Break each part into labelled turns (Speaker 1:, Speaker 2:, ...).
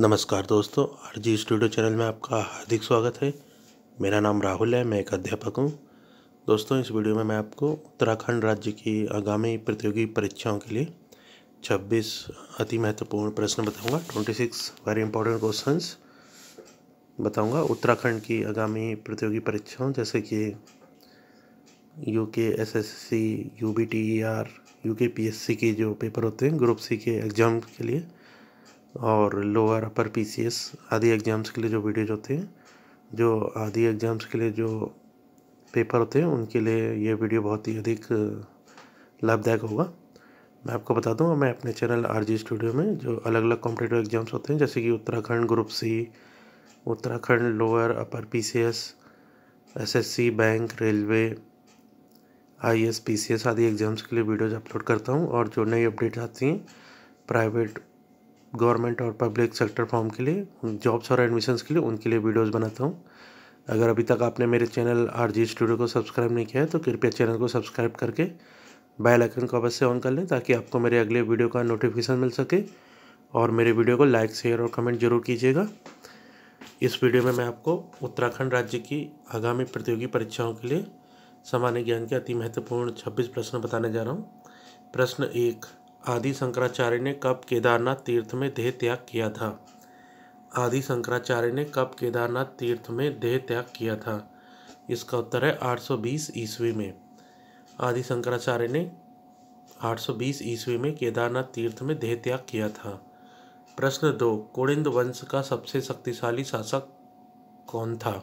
Speaker 1: नमस्कार दोस्तों RG studio channel में आपका हार्दिक स्वागत है मेरा नाम राहुल है मैं एक अध्यापक हूँ दोस्तों इस वीडियो में मैं आपको उत्तराखंड राज्य की आगामी प्रतियोगी परीक्षाओं के लिए 26 अति महत्वपूर्ण प्रश्न बताऊंगा 26 वेरी इंपॉर्टेंट क्वेश्चंस बताऊंगा उत्तराखंड की आगामी प्रतियोगी परीक्षाओं जैसे कि U K S S C U B T E R U K P S C के जो पेपर होते हैं ग्रुप सी के एग्ज़ाम के लिए और lower upper P C S आदि एग्ज़ाम्स के लिए जो वीडियोज होते हैं जो आदि एग्ज़ाम्स के लिए जो पेपर होते हैं उनके लिए ये वीडियो बहुत ही अधिक लाभदायक होगा मैं आपको बता दूँगा मैं अपने चैनल आर जी स्टूडियो में जो अलग अलग कॉम्पिटेटिव एग्ज़ाम्स होते हैं जैसे कि Uttarakhand group C Uttarakhand lower upper P C S S S C bank railway I S P C S आदि एग्ज़ाम्स के लिए वीडियोज़ अपलोड करता हूँ और जो नई अपडेट्स आती हैं प्राइवेट गवर्नमेंट और पब्लिक सेक्टर फॉर्म के लिए जॉब्स और एडमिशन्स के लिए उनके लिए वीडियोस बनाता हूँ अगर अभी तक आपने मेरे चैनल आर जी स्टूडियो को सब्सक्राइब नहीं किया है तो कृपया चैनल को सब्सक्राइब करके बेल आइकन को अवश्य ऑन कर लें ताकि आपको मेरे अगले वीडियो का नोटिफिकेशन मिल सके और मेरे वीडियो को लाइक शेयर और कमेंट जरूर कीजिएगा इस वीडियो में मैं आपको उत्तराखंड राज्य की आगामी प्रतियोगी परीक्षाओं के लिए सामान्य ज्ञान के अति महत्वपूर्ण छब्बीस प्रश्न बताने जा रहा हूँ प्रश्न एक आदि शंकराचार्य ने कब केदारनाथ तीर्थ में देह त्याग किया था आदि शंकराचार्य ने कब केदारनाथ तीर्थ में देह त्याग किया था इसका उत्तर है 820 ईस्वी में आदि शंकराचार्य ने 820 ईस्वी में केदारनाथ तीर्थ में देह त्याग किया था प्रश्न दो कोड़िंद वंश का सबसे शक्तिशाली शासक कौन था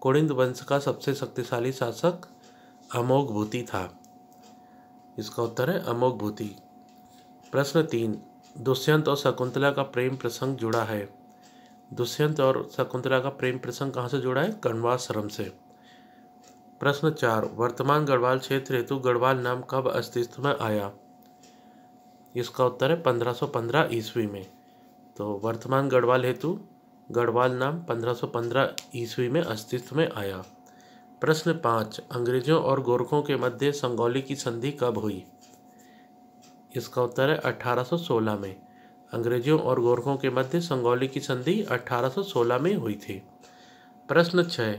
Speaker 1: कोड़िंद वंश का सबसे शक्तिशाली शासक अमोघ भूति था इसका उत्तर है अमोघ भूति प्रश्न तीन दुष्यंत और शकुंतला का प्रेम प्रसंग जुड़ा है दुष्यंत और शकुंतला का प्रेम प्रसंग कहाँ से जुड़ा है श्रम से प्रश्न चार वर्तमान गढ़वाल क्षेत्र हेतु गढ़वाल नाम कब अस्तित्व में आया इसका उत्तर है 1515 ईस्वी में तो वर्तमान गढ़वाल हेतु गढ़वाल नाम 1515 ईस्वी में अस्तित्व में आया प्रश्न पाँच अंग्रेजों और गोरखों के मध्य संगौली की संधि कब हुई इसका उत्तर है 1816 में अंग्रेजों और गोरखों के मध्य संगौली की संधि 1816 में हुई थी प्रश्न छः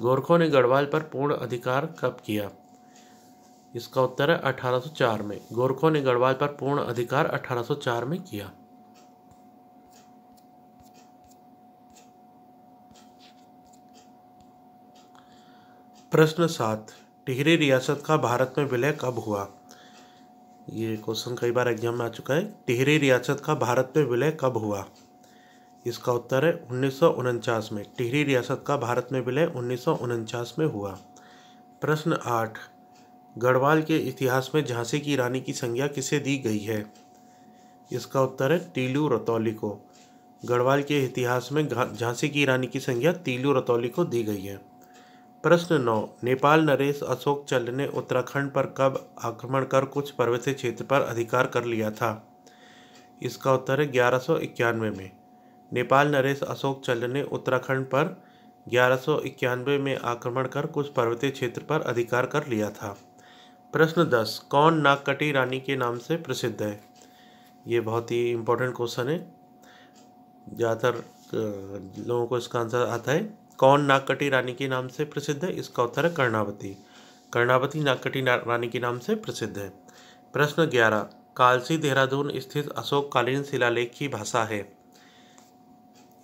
Speaker 1: गोरखों ने गढ़वाल पर पूर्ण अधिकार कब किया इसका उत्तर है 1804 में गोरखों ने गढ़वाल पर पूर्ण अधिकार 1804 में किया प्रश्न सात टिहरी रियासत का भारत में विलय कब हुआ ये क्वेश्चन कई बार एग्जाम में आ चुका है टिहरी रियासत का भारत पे विलय कब हुआ इसका उत्तर है उन्नीस में टिहरी रियासत का भारत में विलय उन्नीस में हुआ प्रश्न आठ गढ़वाल के इतिहास में झांसी की रानी की संज्ञा किसे दी गई है इसका उत्तर है टीलू रतौली को गढ़वाल के इतिहास में झांसी की रानी की संज्ञा तीलू रतौली को दी गई है प्रश्न नौ नेपाल नरेश अशोक चल ने उत्तराखंड पर कब आक्रमण कर कुछ पर्वतीय क्षेत्र पर अधिकार कर लिया था इसका उत्तर है ग्यारह में नेपाल नरेश अशोक चल ने उत्तराखंड पर ग्यारह में आक्रमण कर कुछ पर्वतीय क्षेत्र पर अधिकार कर लिया था प्रश्न दस कौन नागकटी रानी के नाम से प्रसिद्ध है ये बहुत ही इंपॉर्टेंट क्वेश्चन है ज़्यादातर लोगों को इसका आंसर आता है कौन नागकटी रानी के नाम से प्रसिद्ध है इसका उत्तर है कर्णावती कर्णावती नागकटी रानी के नाम से प्रसिद्ध है प्रश्न ग्यारह कालसी देहरादून स्थित अशोक कालीन शिलालेख की भाषा है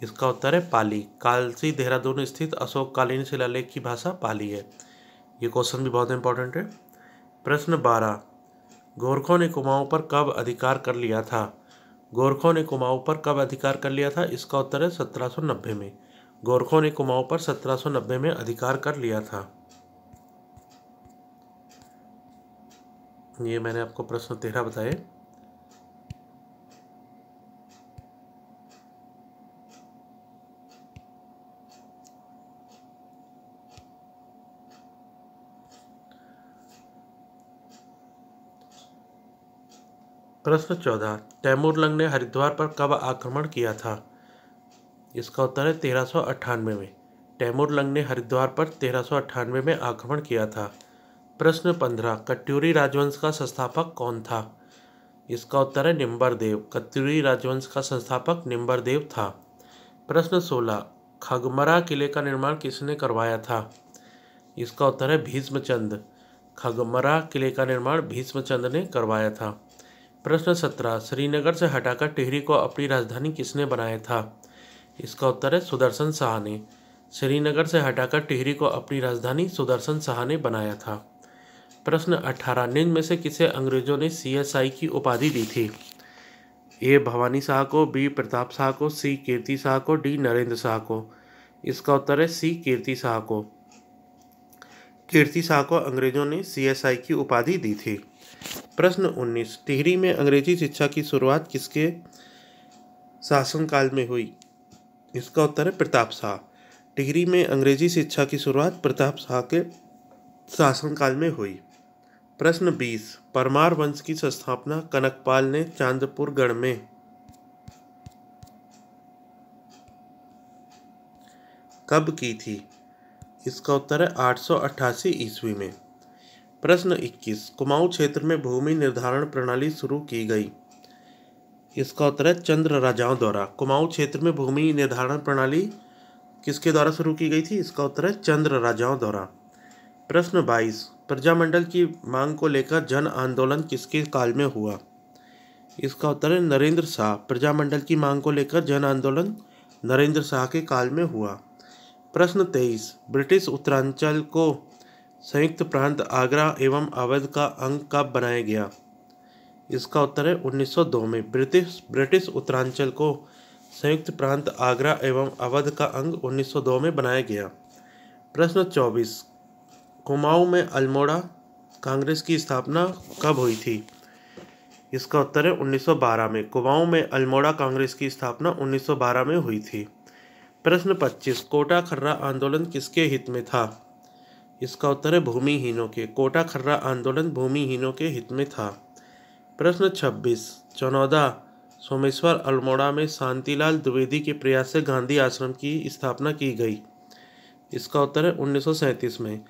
Speaker 1: इसका उत्तर है पाली कालसी देहरादून स्थित अशोक कालीन शिलालेख की भाषा पाली है ये क्वेश्चन भी बहुत इंपॉर्टेंट है प्रश्न बारह गोरखों ने कुमाऊं पर कब अधिकार कर लिया था गोरखों ने कुमाऊं पर कब अधिकार कर लिया था इसका उत्तर है सत्रह में गोरखों ने कुमाऊं पर 1790 में अधिकार कर लिया था ये मैंने आपको प्रश्न तेरह बताए प्रश्न चौदह तैमूरलंग ने हरिद्वार पर कब आक्रमण किया था इसका उत्तर है तेरह सौ अट्ठानवे में तैमूर लंग ने हरिद्वार पर तेरह सौ अट्ठानवे में आक्रमण किया था प्रश्न पंद्रह कट्यूरी राजवंश का संस्थापक कौन था इसका उत्तर है निम्बर देव कत्यूरी राजवंश का संस्थापक निम्बर देव था प्रश्न सोलह खगमरा किले का निर्माण किसने करवाया था इसका उत्तर है भीष्मचंद खगमरा किले का निर्माण भीष्मचंद ने करवाया था प्रश्न सत्रह श्रीनगर से हटाकर टिहरी को अपनी राजधानी किसने बनाया था इसका उत्तर है सुदर्शन शाह ने श्रीनगर से हटाकर टिहरी को अपनी राजधानी सुदर्शन शाह ने बनाया था प्रश्न अठारह निम्न में से किसे अंग्रेजों ने सीएसआई की उपाधि दी थी ए भवानी शाह को बी प्रताप शाह को सी कीर्ति शाह को डी नरेंद्र शाह को इसका उत्तर है सी कीर्ति शाह को कीर्ति शाह को अंग्रेजों ने सीएसआई की उपाधि दी थी प्रश्न 19 टिहरी में अंग्रेजी शिक्षा की शुरुआत किसके शासनकाल में हुई इसका उत्तर है प्रताप शाह टिहरी में अंग्रेजी शिक्षा की शुरुआत प्रताप शाह के शासनकाल में हुई प्रश्न बीस परमार वंश की संस्थापना कनकपाल ने चांदपुर गढ़ में कब की थी इसका उत्तर है आठ ईस्वी में प्रश्न 21 कुमाऊं क्षेत्र में भूमि निर्धारण प्रणाली शुरू की गई इसका उत्तर है चंद्र राजाओं द्वारा कुमाऊं क्षेत्र में भूमि निर्धारण प्रणाली किसके द्वारा शुरू की गई थी इसका उत्तर है चंद्र राजाओं द्वारा प्रश्न बाईस प्रजामंडल की मांग को लेकर जन आंदोलन किसके काल में हुआ इसका उत्तर है नरेंद्र शाह प्रजामंडल की मांग को लेकर जन आंदोलन नरेंद्र शाह के काल में हुआ प्रश्न तेईस ब्रिटिश उत्तरांचल को संयुक्त प्रांत आगरा एवं अवध का अंग कब बनाया गया इसका उत्तर है 1902 में ब्रिटिश ब्रिटिश उत्तरांचल को संयुक्त प्रांत आगरा एवं अवध का अंग 1902 में बनाया गया प्रश्न 24 कुमाऊं में अल्मोड़ा कांग्रेस की स्थापना कब हुई थी इसका उत्तर है 1912 में कुमाऊं में अल्मोड़ा कांग्रेस की स्थापना 1912 में हुई थी प्रश्न 25 कोटा खर्रा आंदोलन किसके हित में था इसका उत्तर है भूमिहीनों के कोटा खर्रा आंदोलन भूमिहीनों के हित में था प्रश्न 26 चनौदा सोमेश्वर अल्मोड़ा में शांतिलाल द्विवेदी के प्रयास से गांधी आश्रम की स्थापना की गई इसका उत्तर है उन्नीस में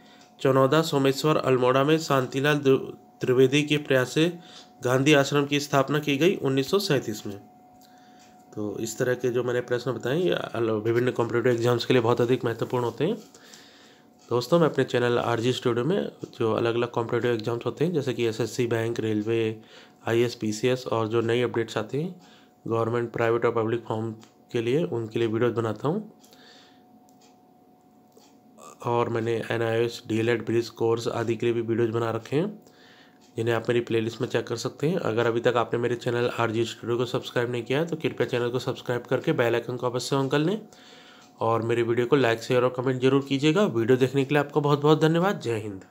Speaker 1: चनौदा सोमेश्वर अल्मोड़ा में शांतिलाल त्रिवेदी के प्रयास से गांधी आश्रम की स्थापना की गई उन्नीस में तो इस तरह के जो मैंने प्रश्न बताए ये विभिन्न कॉम्पिटेटिव एग्जाम्स के लिए बहुत अधिक महत्वपूर्ण होते हैं दोस्तों मैं अपने चैनल आर जी स्टूडियो में जो अलग अलग कॉम्पिटेटिव एग्जाम्स होते हैं जैसे कि SSC bank railway C S और जो नई अपडेट्स आती हैं गवर्नमेंट प्राइवेट और पब्लिक फॉर्म के लिए उनके लिए वीडियोज़ बनाता हूँ और मैंने N I S D L ed bridge course आदि के लिए भी वीडियोज़ बना रखे हैं जिन्हें आप मेरी लिस्ट में चेक कर सकते हैं अगर अभी तक आपने मेरे चैनल आर जी स्टूडियो को सब्सक्राइब नहीं किया है तो कृपया चैनल को सब्सक्राइब करके बेलाइकन को अवश्य ऑन कर लें और मेरे वीडियो को लाइक शेयर और कमेंट जरूर कीजिएगा वीडियो देखने के लिए आपका बहुत बहुत धन्यवाद जय हिंद